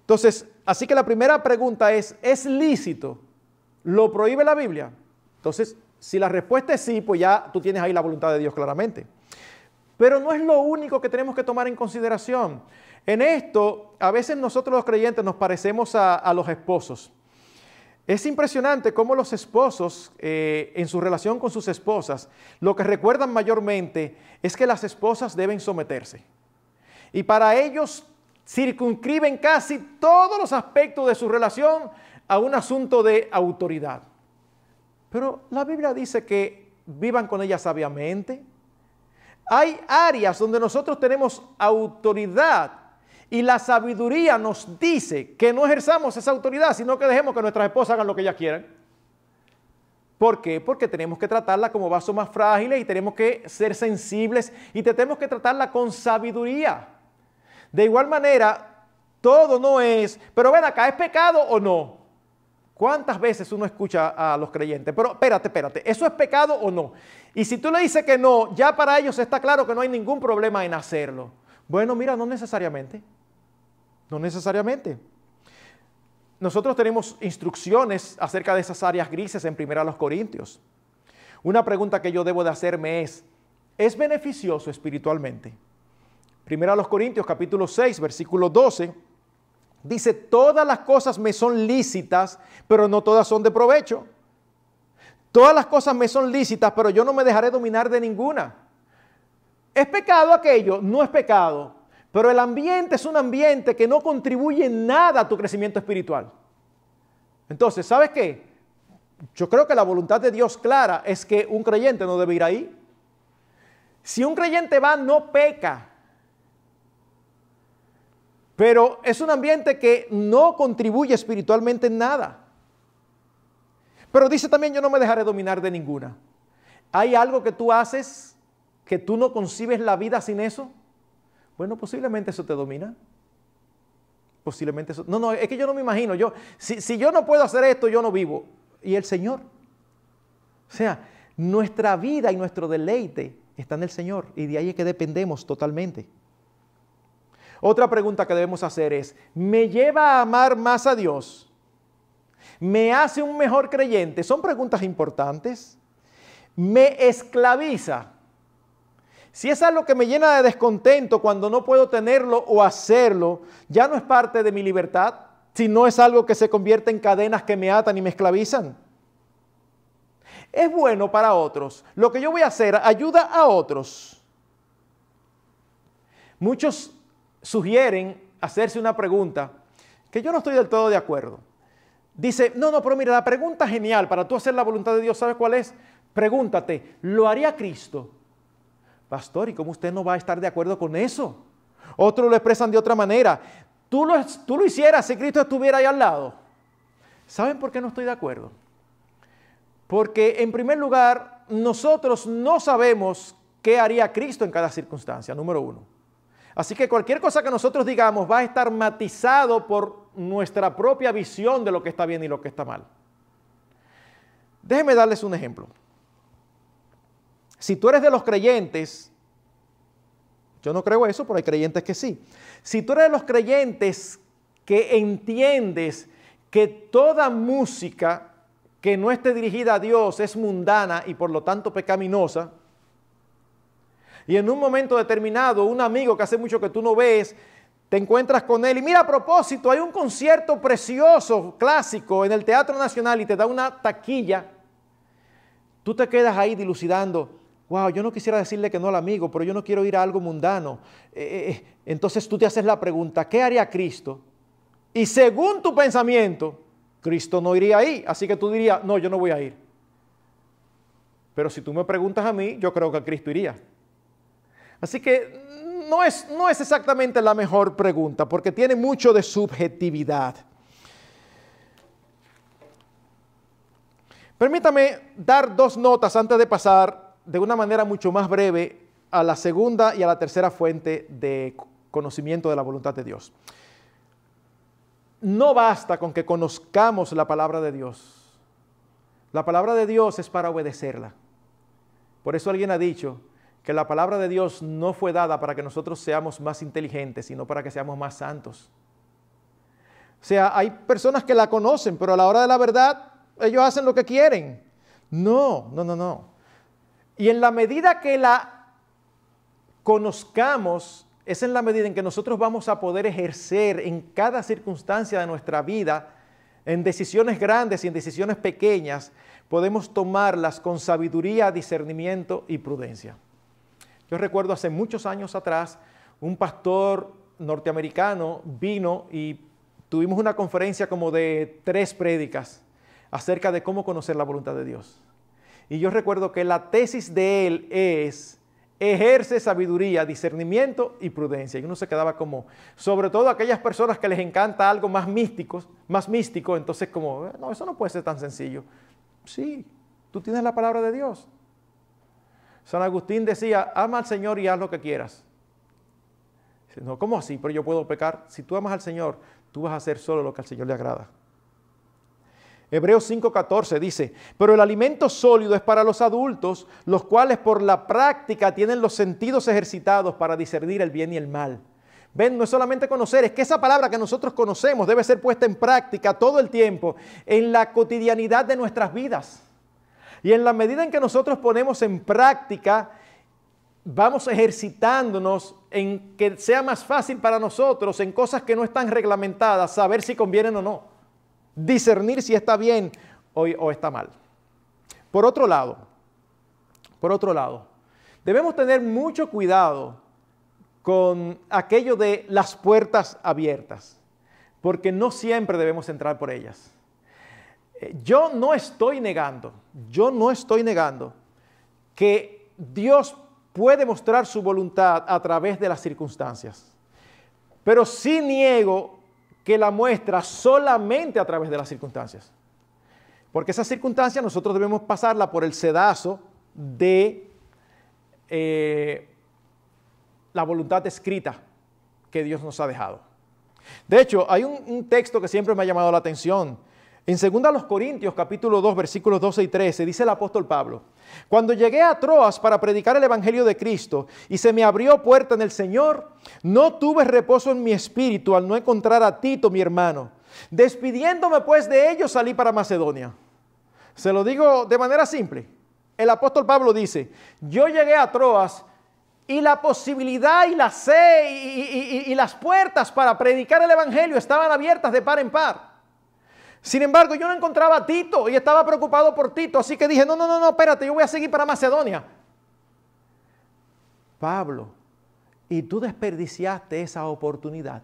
Entonces, así que la primera pregunta es, ¿es lícito? ¿Lo prohíbe la Biblia? Entonces, si la respuesta es sí, pues ya tú tienes ahí la voluntad de Dios claramente. Pero no es lo único que tenemos que tomar en consideración. En esto, a veces nosotros los creyentes nos parecemos a, los esposos. Es impresionante cómo los esposos, eh, en su relación con sus esposas, lo que recuerdan mayormente es que las esposas deben someterse. Y para ellos circunscriben casi todos los aspectos de su relación a un asunto de autoridad. Pero la Biblia dice que vivan con ella sabiamente. Hay áreas donde nosotros tenemos autoridad y la sabiduría nos dice que no ejerzamos esa autoridad, sino que dejemos que nuestras esposas hagan lo que ellas quieran. ¿Por qué? Porque tenemos que tratarla como vaso más frágil y tenemos que ser sensibles y tenemos que tratarla con sabiduría. De igual manera, todo no es, pero ven acá, ¿es pecado o no? ¿Cuántas veces uno escucha a los creyentes? Pero espérate, espérate, ¿eso es pecado o no? Y si tú le dices que no, ya para ellos está claro que no hay ningún problema en hacerlo. Bueno, mira, no necesariamente. No necesariamente. Nosotros tenemos instrucciones acerca de esas áreas grises en los Corintios. Una pregunta que yo debo de hacerme es, ¿es beneficioso espiritualmente? los Corintios capítulo 6, versículo 12 Dice, todas las cosas me son lícitas, pero no todas son de provecho. Todas las cosas me son lícitas, pero yo no me dejaré dominar de ninguna. ¿Es pecado aquello? No es pecado. Pero el ambiente es un ambiente que no contribuye nada a tu crecimiento espiritual. Entonces, ¿sabes qué? Yo creo que la voluntad de Dios clara es que un creyente no debe ir ahí. Si un creyente va, no peca. Pero es un ambiente que no contribuye espiritualmente en nada. Pero dice también, yo no me dejaré dominar de ninguna. ¿Hay algo que tú haces que tú no concibes la vida sin eso? Bueno, posiblemente eso te domina. Posiblemente eso. No, no, es que yo no me imagino. Yo, si, si yo no puedo hacer esto, yo no vivo. Y el Señor. O sea, nuestra vida y nuestro deleite está en el Señor. Y de ahí es que dependemos totalmente. Otra pregunta que debemos hacer es, ¿me lleva a amar más a Dios? ¿Me hace un mejor creyente? Son preguntas importantes. ¿Me esclaviza? Si es algo que me llena de descontento cuando no puedo tenerlo o hacerlo, ya no es parte de mi libertad, Si no es algo que se convierte en cadenas que me atan y me esclavizan. Es bueno para otros. Lo que yo voy a hacer ayuda a otros. Muchos sugieren hacerse una pregunta que yo no estoy del todo de acuerdo. Dice, no, no, pero mira, la pregunta genial para tú hacer la voluntad de Dios, ¿sabes cuál es? Pregúntate, ¿lo haría Cristo? Pastor, ¿y cómo usted no va a estar de acuerdo con eso? Otros lo expresan de otra manera. Tú lo, tú lo hicieras si Cristo estuviera ahí al lado. ¿Saben por qué no estoy de acuerdo? Porque en primer lugar, nosotros no sabemos qué haría Cristo en cada circunstancia, número uno. Así que cualquier cosa que nosotros digamos va a estar matizado por nuestra propia visión de lo que está bien y lo que está mal. Déjenme darles un ejemplo. Si tú eres de los creyentes, yo no creo eso, pero hay creyentes que sí. Si tú eres de los creyentes que entiendes que toda música que no esté dirigida a Dios es mundana y por lo tanto pecaminosa, y en un momento determinado, un amigo que hace mucho que tú no ves, te encuentras con él y mira a propósito, hay un concierto precioso, clásico, en el Teatro Nacional y te da una taquilla. Tú te quedas ahí dilucidando, wow, yo no quisiera decirle que no al amigo, pero yo no quiero ir a algo mundano. Eh, eh, eh, entonces tú te haces la pregunta, ¿qué haría Cristo? Y según tu pensamiento, Cristo no iría ahí, así que tú dirías, no, yo no voy a ir. Pero si tú me preguntas a mí, yo creo que Cristo iría. Así que no es, no es exactamente la mejor pregunta, porque tiene mucho de subjetividad. Permítame dar dos notas antes de pasar de una manera mucho más breve a la segunda y a la tercera fuente de conocimiento de la voluntad de Dios. No basta con que conozcamos la palabra de Dios. La palabra de Dios es para obedecerla. Por eso alguien ha dicho, que la palabra de Dios no fue dada para que nosotros seamos más inteligentes, sino para que seamos más santos. O sea, hay personas que la conocen, pero a la hora de la verdad ellos hacen lo que quieren. No, no, no, no. Y en la medida que la conozcamos, es en la medida en que nosotros vamos a poder ejercer en cada circunstancia de nuestra vida, en decisiones grandes y en decisiones pequeñas, podemos tomarlas con sabiduría, discernimiento y prudencia. Yo recuerdo hace muchos años atrás, un pastor norteamericano vino y tuvimos una conferencia como de tres prédicas acerca de cómo conocer la voluntad de Dios. Y yo recuerdo que la tesis de él es, ejerce sabiduría, discernimiento y prudencia. Y uno se quedaba como, sobre todo aquellas personas que les encanta algo más místico, más místico, entonces como, no, eso no puede ser tan sencillo. Sí, tú tienes la palabra de Dios, San Agustín decía, ama al Señor y haz lo que quieras. Dice, no, ¿cómo así? Pero yo puedo pecar. Si tú amas al Señor, tú vas a hacer solo lo que al Señor le agrada. Hebreos 5:14 dice, pero el alimento sólido es para los adultos, los cuales por la práctica tienen los sentidos ejercitados para discernir el bien y el mal. Ven, no es solamente conocer, es que esa palabra que nosotros conocemos debe ser puesta en práctica todo el tiempo, en la cotidianidad de nuestras vidas. Y en la medida en que nosotros ponemos en práctica, vamos ejercitándonos en que sea más fácil para nosotros, en cosas que no están reglamentadas, saber si convienen o no, discernir si está bien o, está mal. Por otro lado, por otro lado, debemos tener mucho cuidado con aquello de las puertas abiertas, porque no siempre debemos entrar por ellas. Eh, yo no estoy negando, yo no estoy negando que Dios puede mostrar su voluntad a través de las circunstancias, pero sí niego que la muestra solamente a través de las circunstancias. Porque esas circunstancias nosotros debemos pasarla por el sedazo de eh, la voluntad escrita que Dios nos ha dejado. De hecho, hay un texto que siempre me ha llamado la atención, en 2 Corintios capítulo 2 versículos 12 y 13 dice el apóstol Pablo, cuando llegué a Troas para predicar el Evangelio de Cristo y se me abrió puerta en el Señor, no tuve reposo en mi espíritu al no encontrar a Tito mi hermano. Despidiéndome pues de ellos salí para Macedonia. Se lo digo de manera simple. El apóstol Pablo dice, yo llegué a Troas y la posibilidad y la sed y, y las puertas para predicar el Evangelio estaban abiertas de par en par. Sin embargo, yo no encontraba a Tito y estaba preocupado por Tito, así que dije, no, no, no, no, espérate, yo voy a seguir para Macedonia. Pablo, y tú desperdiciaste esa oportunidad.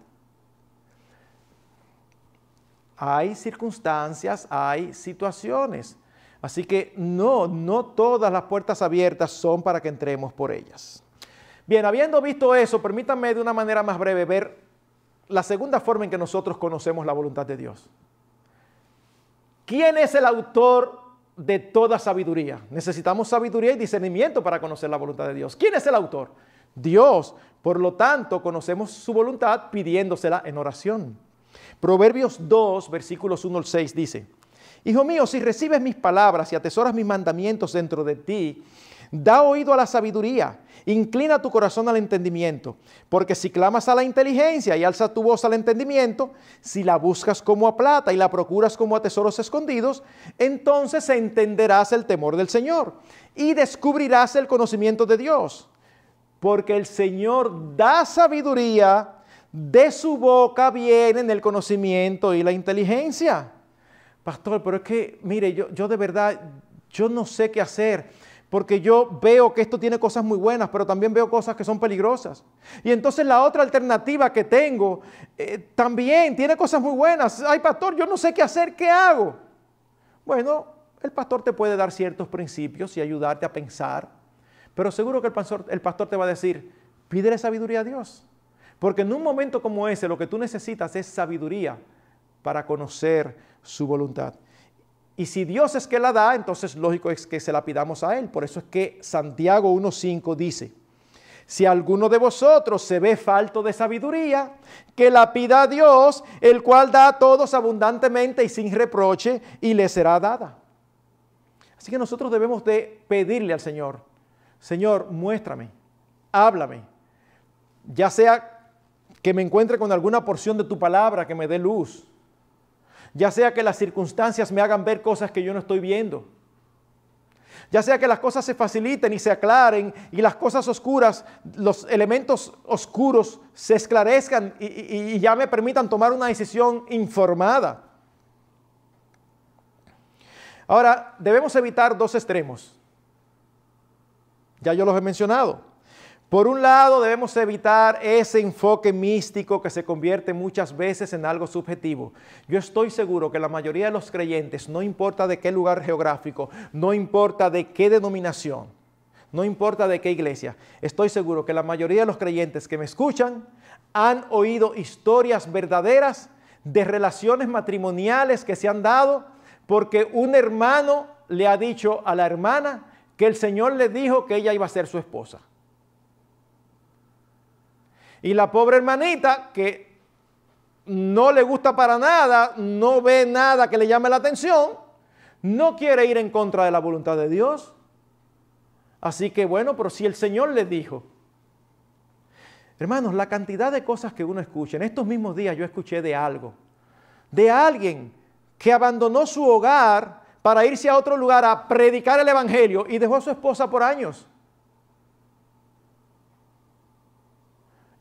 Hay circunstancias, hay situaciones. Así que no, no todas las puertas abiertas son para que entremos por ellas. Bien, habiendo visto eso, permítanme de una manera más breve ver la segunda forma en que nosotros conocemos la voluntad de Dios. ¿Quién es el autor de toda sabiduría? Necesitamos sabiduría y discernimiento para conocer la voluntad de Dios. ¿Quién es el autor? Dios. Por lo tanto, conocemos su voluntad pidiéndosela en oración. Proverbios 2, versículos 1 al 6 dice, Hijo mío, si recibes mis palabras y atesoras mis mandamientos dentro de ti, da oído a la sabiduría, inclina tu corazón al entendimiento, porque si clamas a la inteligencia y alza tu voz al entendimiento, si la buscas como a plata y la procuras como a tesoros escondidos, entonces entenderás el temor del Señor y descubrirás el conocimiento de Dios, porque el Señor da sabiduría, de su boca vienen el conocimiento y la inteligencia pastor, pero es que, mire, yo, yo de verdad, yo no sé qué hacer, porque yo veo que esto tiene cosas muy buenas, pero también veo cosas que son peligrosas. Y entonces la otra alternativa que tengo eh, también tiene cosas muy buenas. Ay, pastor, yo no sé qué hacer, ¿qué hago? Bueno, el pastor te puede dar ciertos principios y ayudarte a pensar, pero seguro que el pastor, el pastor te va a decir, pídele sabiduría a Dios. Porque en un momento como ese lo que tú necesitas es sabiduría para conocer su voluntad. Y si Dios es que la da, entonces lógico es que se la pidamos a Él. Por eso es que Santiago 1.5 dice, si alguno de vosotros se ve falto de sabiduría, que la pida a Dios, el cual da a todos abundantemente y sin reproche, y le será dada. Así que nosotros debemos de pedirle al Señor, Señor, muéstrame, háblame, ya sea que me encuentre con alguna porción de tu palabra que me dé luz, ya sea que las circunstancias me hagan ver cosas que yo no estoy viendo, ya sea que las cosas se faciliten y se aclaren y las cosas oscuras, los elementos oscuros se esclarezcan y, ya me permitan tomar una decisión informada. Ahora, debemos evitar dos extremos. Ya yo los he mencionado. Por un lado, debemos evitar ese enfoque místico que se convierte muchas veces en algo subjetivo. Yo estoy seguro que la mayoría de los creyentes, no importa de qué lugar geográfico, no importa de qué denominación, no importa de qué iglesia, estoy seguro que la mayoría de los creyentes que me escuchan han oído historias verdaderas de relaciones matrimoniales que se han dado porque un hermano le ha dicho a la hermana que el Señor le dijo que ella iba a ser su esposa. Y la pobre hermanita que no le gusta para nada, no ve nada que le llame la atención, no quiere ir en contra de la voluntad de Dios. Así que bueno, pero si el Señor le dijo, hermanos, la cantidad de cosas que uno escucha, en estos mismos días yo escuché de algo, de alguien que abandonó su hogar para irse a otro lugar a predicar el Evangelio y dejó a su esposa por años.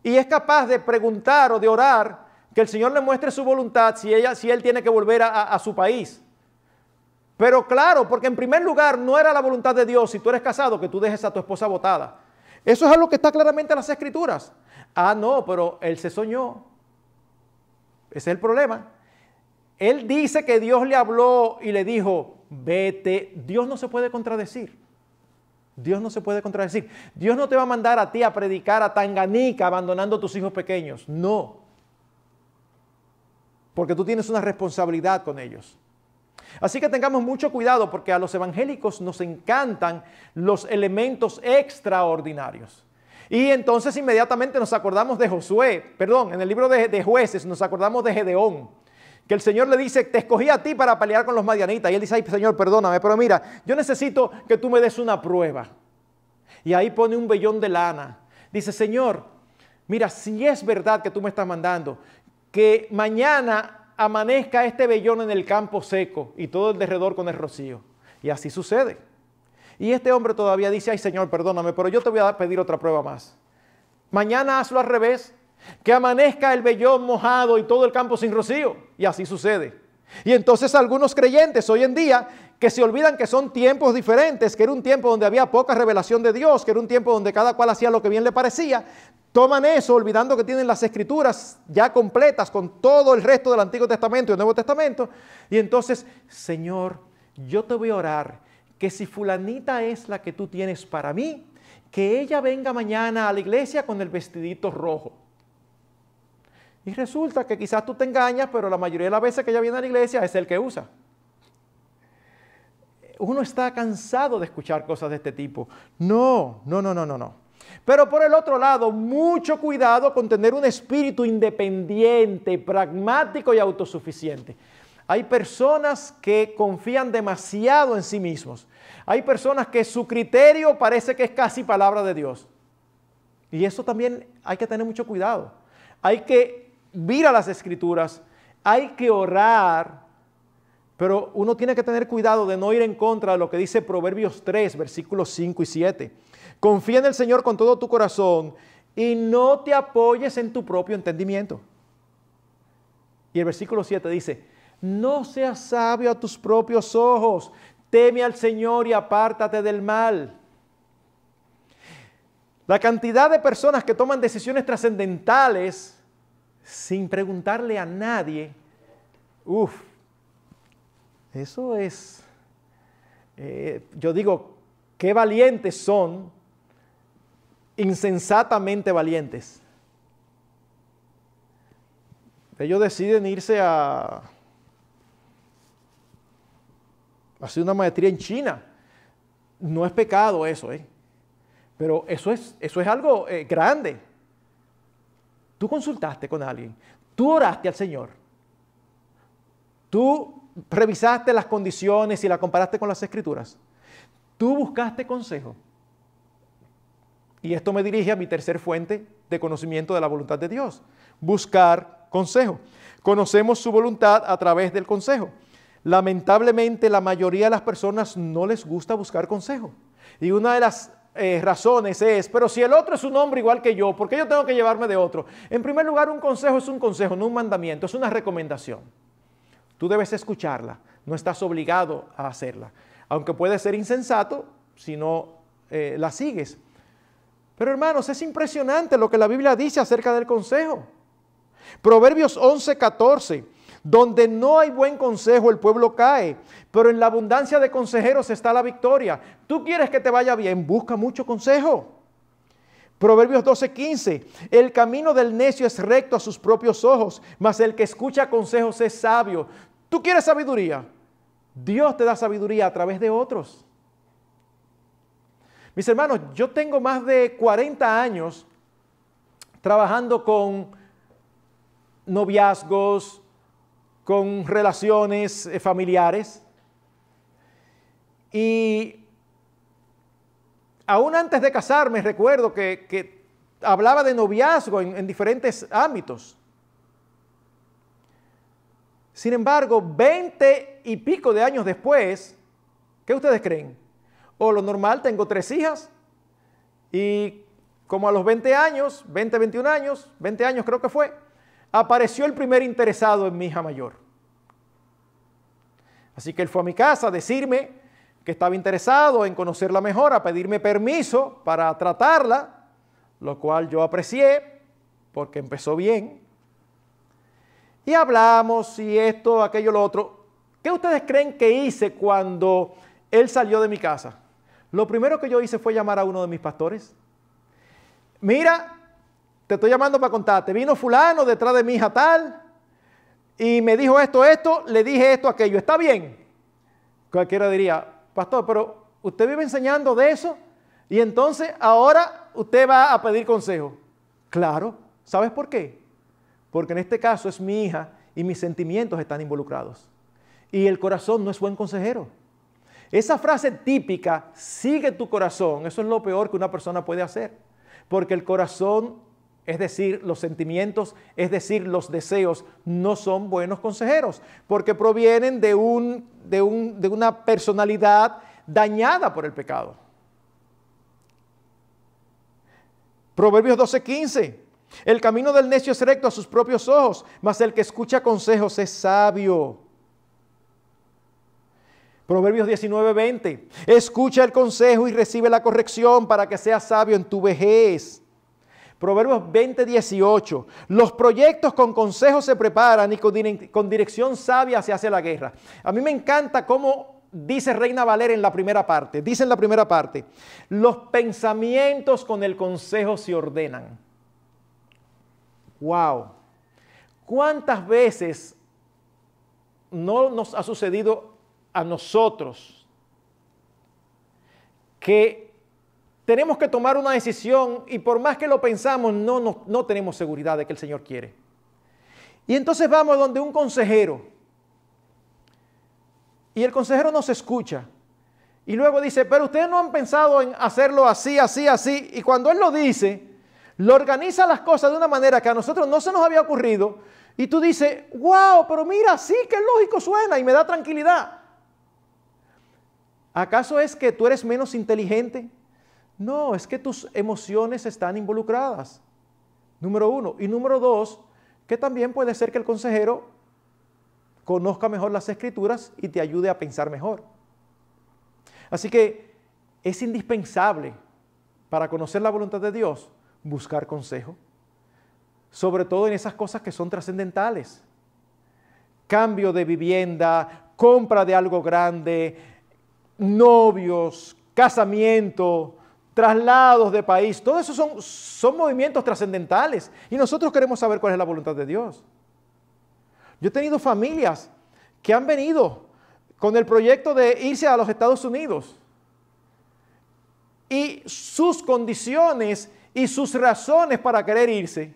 y es capaz de preguntar o de orar que el Señor le muestre su voluntad si, ella, si él tiene que volver a, su país. Pero claro, porque en primer lugar no era la voluntad de Dios si tú eres casado que tú dejes a tu esposa votada. Eso es algo que está claramente en las escrituras. Ah, no, pero él se soñó. Ese es el problema. Él dice que Dios le habló y le dijo, vete. Dios no se puede contradecir. Dios no se puede contradecir. Dios no te va a mandar a ti a predicar a Tanganica abandonando a tus hijos pequeños. No. Porque tú tienes una responsabilidad con ellos. Así que tengamos mucho cuidado porque a los evangélicos nos encantan los elementos extraordinarios. Y entonces inmediatamente nos acordamos de Josué, perdón, en el libro de, de jueces nos acordamos de Gedeón que el Señor le dice, te escogí a ti para pelear con los madianitas. Y él dice, ay Señor, perdóname, pero mira, yo necesito que tú me des una prueba. Y ahí pone un vellón de lana. Dice, Señor, mira, si es verdad que tú me estás mandando, que mañana amanezca este vellón en el campo seco y todo el derredor con el rocío. Y así sucede. Y este hombre todavía dice, ay Señor, perdóname, pero yo te voy a pedir otra prueba más. Mañana hazlo al revés que amanezca el vellón mojado y todo el campo sin rocío. Y así sucede. Y entonces algunos creyentes hoy en día que se olvidan que son tiempos diferentes, que era un tiempo donde había poca revelación de Dios, que era un tiempo donde cada cual hacía lo que bien le parecía, toman eso olvidando que tienen las escrituras ya completas con todo el resto del Antiguo Testamento y el Nuevo Testamento. Y entonces, Señor, yo te voy a orar que si fulanita es la que tú tienes para mí, que ella venga mañana a la iglesia con el vestidito rojo. Y resulta que quizás tú te engañas, pero la mayoría de las veces que ella viene a la iglesia es el que usa. Uno está cansado de escuchar cosas de este tipo. No, no, no, no, no, no. Pero por el otro lado, mucho cuidado con tener un espíritu independiente, pragmático y autosuficiente. Hay personas que confían demasiado en sí mismos. Hay personas que su criterio parece que es casi palabra de Dios. Y eso también hay que tener mucho cuidado. Hay que mira las escrituras, hay que orar, pero uno tiene que tener cuidado de no ir en contra de lo que dice Proverbios 3, versículos 5 y 7. Confía en el Señor con todo tu corazón y no te apoyes en tu propio entendimiento. Y el versículo 7 dice, no seas sabio a tus propios ojos, teme al Señor y apártate del mal. La cantidad de personas que toman decisiones trascendentales sin preguntarle a nadie, uff, eso es, eh, yo digo, qué valientes son, insensatamente valientes. Ellos deciden irse a hacer una maestría en China. No es pecado eso, ¿eh? Pero eso es, eso es algo eh, grande. Tú consultaste con alguien, tú oraste al Señor, tú revisaste las condiciones y las comparaste con las escrituras, tú buscaste consejo. Y esto me dirige a mi tercer fuente de conocimiento de la voluntad de Dios, buscar consejo. Conocemos su voluntad a través del consejo. Lamentablemente la mayoría de las personas no les gusta buscar consejo. Y una de las eh, razones es, pero si el otro es un hombre igual que yo, ¿por qué yo tengo que llevarme de otro? En primer lugar, un consejo es un consejo, no un mandamiento, es una recomendación. Tú debes escucharla, no estás obligado a hacerla. Aunque puede ser insensato si no eh, la sigues. Pero hermanos, es impresionante lo que la Biblia dice acerca del consejo. Proverbios 11, 14. Donde no hay buen consejo, el pueblo cae, pero en la abundancia de consejeros está la victoria. Tú quieres que te vaya bien, busca mucho consejo. Proverbios 12:15, el camino del necio es recto a sus propios ojos, mas el que escucha consejos es sabio. Tú quieres sabiduría, Dios te da sabiduría a través de otros. Mis hermanos, yo tengo más de 40 años trabajando con noviazgos, con relaciones eh, familiares. Y aún antes de casarme, recuerdo que, hablaba de noviazgo en, en diferentes ámbitos. Sin embargo, 20 y pico de años después, ¿qué ustedes creen? O lo normal, tengo tres hijas y como a los 20 años, 20, 21 años, 20 años creo que fue, apareció el primer interesado en mi hija mayor. Así que él fue a mi casa a decirme que estaba interesado en conocerla mejor, a pedirme permiso para tratarla, lo cual yo aprecié porque empezó bien. Y hablamos y esto, aquello, lo otro. ¿Qué ustedes creen que hice cuando él salió de mi casa? Lo primero que yo hice fue llamar a uno de mis pastores. Mira, te estoy llamando para contarte. Vino fulano detrás de mi hija tal y me dijo esto, esto, le dije esto, aquello. ¿Está bien? Cualquiera diría, pastor, pero usted vive enseñando de eso y entonces ahora usted va a pedir consejo. Claro, ¿sabes por qué? Porque en este caso es mi hija y mis sentimientos están involucrados. Y el corazón no es buen consejero. Esa frase típica, sigue tu corazón, eso es lo peor que una persona puede hacer. Porque el corazón es decir, los sentimientos, es decir, los deseos, no son buenos consejeros, porque provienen de, un, de, una personalidad dañada por el pecado. Proverbios 12:15. El camino del necio es recto a sus propios ojos, mas el que escucha consejos es sabio. Proverbios 19:20. Escucha el consejo y recibe la corrección para que seas sabio en tu vejez. Proverbios 20, 18. Los proyectos con consejo se preparan y con dirección sabia se hace la guerra. A mí me encanta cómo dice Reina Valera en la primera parte. Dice en la primera parte, los pensamientos con el consejo se ordenan. ¡Wow! ¿Cuántas veces no nos ha sucedido a nosotros que tenemos que tomar una decisión y por más que lo pensamos, no, no, tenemos seguridad de que el Señor quiere. Y entonces vamos donde un consejero. Y el consejero nos escucha. Y luego dice, pero ustedes no han pensado en hacerlo así, así, así. Y cuando él lo dice, lo organiza las cosas de una manera que a nosotros no se nos había ocurrido. Y tú dices, wow, pero mira, sí, qué lógico suena y me da tranquilidad. ¿Acaso es que tú eres menos inteligente? No, es que tus emociones están involucradas. Número uno. Y número dos, que también puede ser que el consejero conozca mejor las escrituras y te ayude a pensar mejor. Así que es indispensable para conocer la voluntad de Dios buscar consejo, sobre todo en esas cosas que son trascendentales. Cambio de vivienda, compra de algo grande, novios, casamiento, traslados de país, todo eso son, son movimientos trascendentales y nosotros queremos saber cuál es la voluntad de Dios. Yo he tenido familias que han venido con el proyecto de irse a los Estados Unidos y sus condiciones y sus razones para querer irse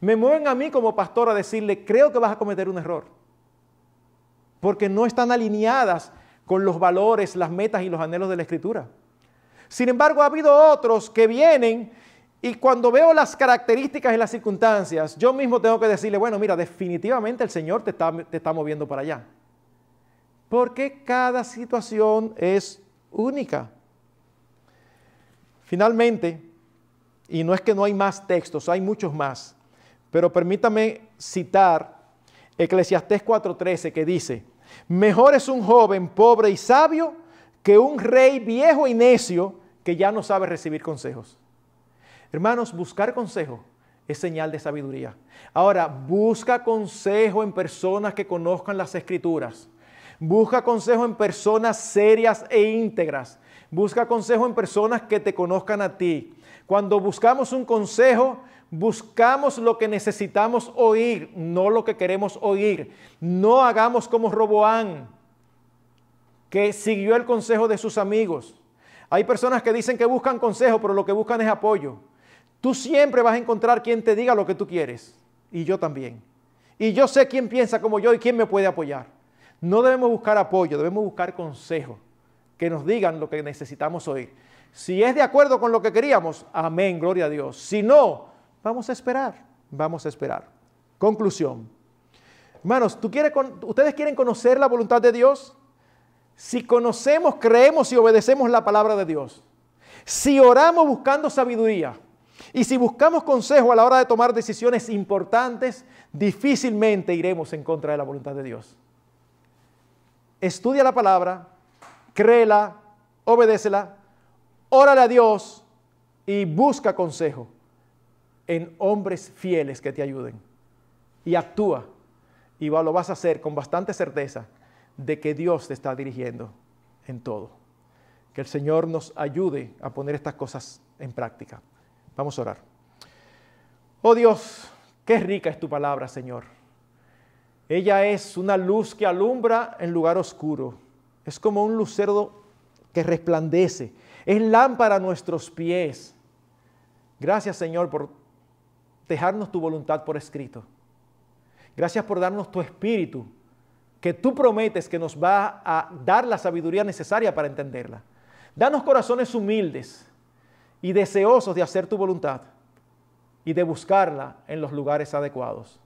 me mueven a mí como pastor a decirle, creo que vas a cometer un error, porque no están alineadas con los valores, las metas y los anhelos de la Escritura. Sin embargo, ha habido otros que vienen y cuando veo las características y las circunstancias, yo mismo tengo que decirle, bueno, mira, definitivamente el Señor te está, moviendo para allá. Porque cada situación es única. Finalmente, y no es que no hay más textos, hay muchos más, pero permítame citar Eclesiastés 4:13 que dice, mejor es un joven pobre y sabio que un rey viejo y necio que ya no sabe recibir consejos. Hermanos, buscar consejo es señal de sabiduría. Ahora, busca consejo en personas que conozcan las escrituras. Busca consejo en personas serias e íntegras. Busca consejo en personas que te conozcan a ti. Cuando buscamos un consejo, buscamos lo que necesitamos oír, no lo que queremos oír. No hagamos como Roboán, que siguió el consejo de sus amigos hay personas que dicen que buscan consejo, pero lo que buscan es apoyo. Tú siempre vas a encontrar quien te diga lo que tú quieres. Y yo también. Y yo sé quién piensa como yo y quién me puede apoyar. No debemos buscar apoyo, debemos buscar consejo. Que nos digan lo que necesitamos oír. Si es de acuerdo con lo que queríamos, amén, gloria a Dios. Si no, vamos a esperar, vamos a esperar. Conclusión. Hermanos, ¿ustedes quieren conocer la voluntad de Dios? Si conocemos, creemos y obedecemos la palabra de Dios, si oramos buscando sabiduría y si buscamos consejo a la hora de tomar decisiones importantes, difícilmente iremos en contra de la voluntad de Dios. Estudia la palabra, créela, obedécela, órale a Dios y busca consejo en hombres fieles que te ayuden. Y actúa. Y lo vas a hacer con bastante certeza de que Dios te está dirigiendo en todo. Que el Señor nos ayude a poner estas cosas en práctica. Vamos a orar. Oh Dios, qué rica es tu palabra, Señor. Ella es una luz que alumbra en lugar oscuro. Es como un lucero que resplandece. Es lámpara a nuestros pies. Gracias, Señor, por dejarnos tu voluntad por escrito. Gracias por darnos tu espíritu que tú prometes que nos va a dar la sabiduría necesaria para entenderla. Danos corazones humildes y deseosos de hacer tu voluntad y de buscarla en los lugares adecuados.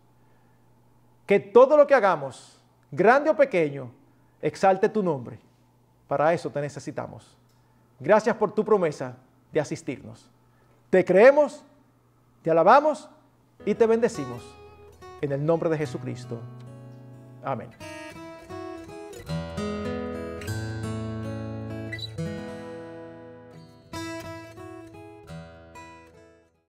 Que todo lo que hagamos, grande o pequeño, exalte tu nombre. Para eso te necesitamos. Gracias por tu promesa de asistirnos. Te creemos, te alabamos y te bendecimos. En el nombre de Jesucristo. Amén.